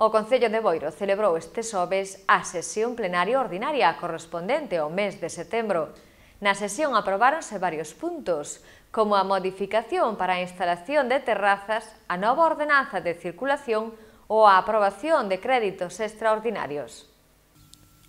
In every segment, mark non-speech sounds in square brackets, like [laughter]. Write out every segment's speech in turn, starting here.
O Concello de Boiro celebrou este xoves a sesión plenaria ordinaria correspondente ao mes de setembro. Na sesión aprobáronse varios puntos, como a modificación para a instalación de terrazas, a nova ordenanza de circulación ou a aprobación de créditos extraordinarios.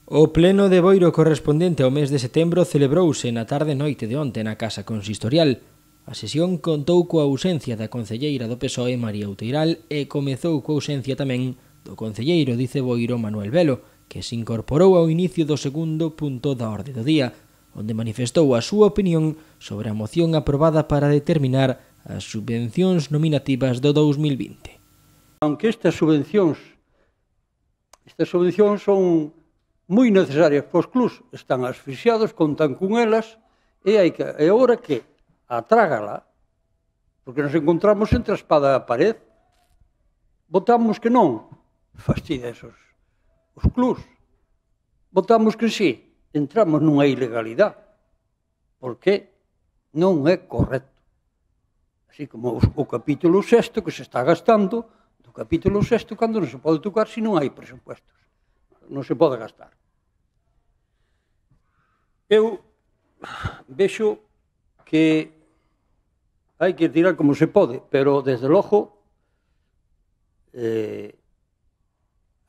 O pleno de Boiro correspondente ao mes de setembro celebrouse na tarde noite de onte na Casa Consistorial. A sesión contou coa ausencia da concelleira do PSOE María Uteiral e comezou coa ausencia tamén do Concelleiro, dice Boiro Manuel Velo, que se incorporou ao inicio do segundo punto da orde do día, onde manifestou a súa opinión sobre a moción aprobada para determinar as subvencións nominativas do 2020. Aunque estas subvencións estas subvencións son moi necesarias para os clubs, están asfixiados, contan con elas, e hai que, é hora que atrágala, porque nos encontramos entre a espada e a pared, votamos que non, esos. os clubs. Votamos que sí, entramos nunha ilegalidade, porque non é correcto. Así como os, o capítulo sexto que se está gastando, do capítulo sexto cando non se pode tocar se non hai presupuestos. Non se pode gastar. Eu vexo que hai que tirar como se pode, pero desde logo eh,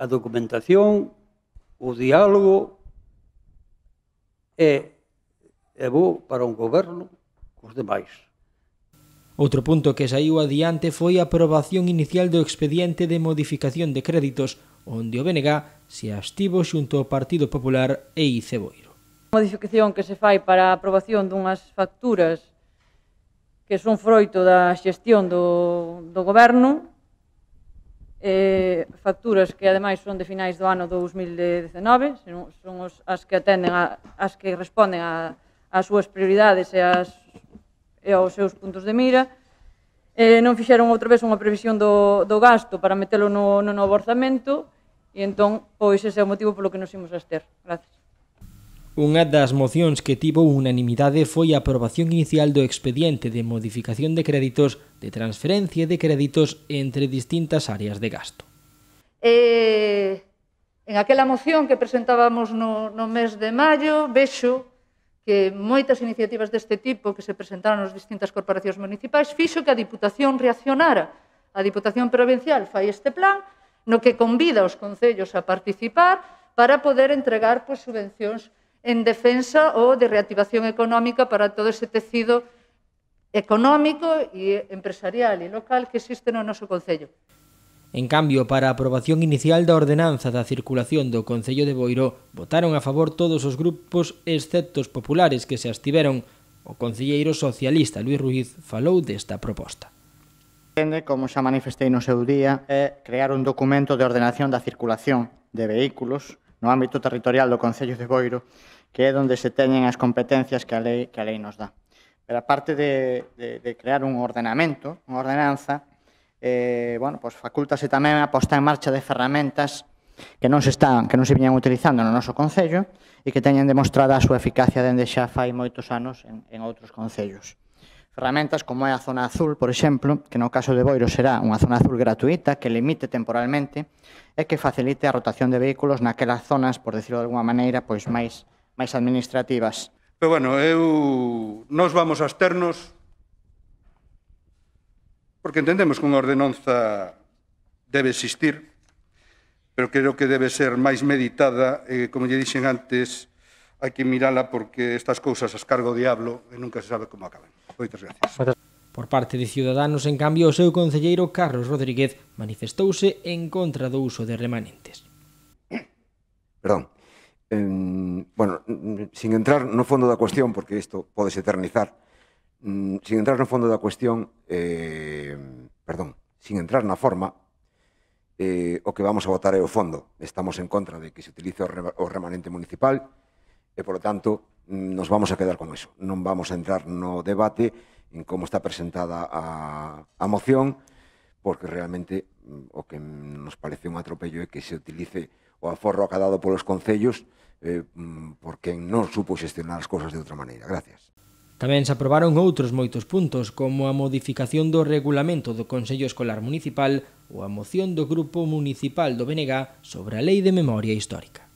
a documentación, o diálogo é, é bo para un goberno cos demais. Outro punto que saiu adiante foi a aprobación inicial do expediente de modificación de créditos onde o BNG se abstivo xunto ao Partido Popular e Iceboiro. A modificación que se fai para a aprobación dunhas facturas que son froito da xestión do, do goberno eh, facturas que ademais son de finais do ano 2019, son os, as que atenden a, as que responden a, as súas prioridades e, as, e aos seus puntos de mira, eh, non fixeron outra vez unha previsión do, do gasto para metelo no, no novo orzamento, e entón, pois, ese é o motivo polo que nos imos a ester. Gracias. Unha das mocións que tivo unanimidade foi a aprobación inicial do expediente de modificación de créditos de transferencia de créditos entre distintas áreas de gasto. Eh, en aquela moción que presentábamos no, no mes de maio, vexo que moitas iniciativas deste tipo que se presentaron nas distintas corporacións municipais fixo que a Diputación reaccionara. A Diputación Provincial fai este plan no que convida os concellos a participar para poder entregar pois, subvencións en defensa ou de reactivación económica para todo ese tecido económico e empresarial e local que existe no noso Concello. En cambio, para a aprobación inicial da ordenanza da circulación do Concello de Boiró, votaron a favor todos os grupos excepto os populares que se abstiveron. O concelleiro socialista Luis Ruiz falou desta proposta. Entende, como xa manifestei no seu día, é crear un documento de ordenación da circulación de vehículos no ámbito territorial do Concello de Boiro, que é onde se teñen as competencias que a lei, que a lei nos dá. Pero aparte de, de, de crear un ordenamento, unha ordenanza, eh, bueno, pois facultase tamén a posta en marcha de ferramentas que non se están, que non se viñan utilizando no noso concello e que teñen demostrada a súa eficacia dende xa fai moitos anos en, en outros concellos ferramentas como é a zona azul, por exemplo, que no caso de Boiro será unha zona azul gratuita que limite temporalmente e que facilite a rotación de vehículos naquelas zonas, por decirlo de alguma maneira, pois máis máis administrativas. Pero bueno, eu nos vamos a externos porque entendemos que unha ordenanza debe existir, pero creo que debe ser máis meditada, eh, como lle dixen antes, hai que mirala porque estas cousas as cargo o diablo e nunca se sabe como acaban. Moitas gracias. Por parte de Ciudadanos, en cambio, o seu concelleiro Carlos Rodríguez manifestouse en contra do uso de remanentes. [coughs] Perdón. Eh, bueno, sin entrar no fondo da cuestión, porque isto se eternizar, mm, sin entrar no fondo da cuestión, eh, perdón, sin entrar na forma, eh, o que vamos a votar é o fondo. Estamos en contra de que se utilice o remanente municipal, e, por lo tanto, mm, nos vamos a quedar con eso. Non vamos a entrar no debate en como está presentada a, a moción, porque realmente mm, o que nos parece un atropello é que se utilice o aforro acadado polos concellos eh, mm, porque non supo xestionar as cousas de outra maneira. Gracias. Tamén se aprobaron outros moitos puntos, como a modificación do regulamento do Consello Escolar Municipal ou a moción do Grupo Municipal do BNG sobre a Lei de Memoria Histórica.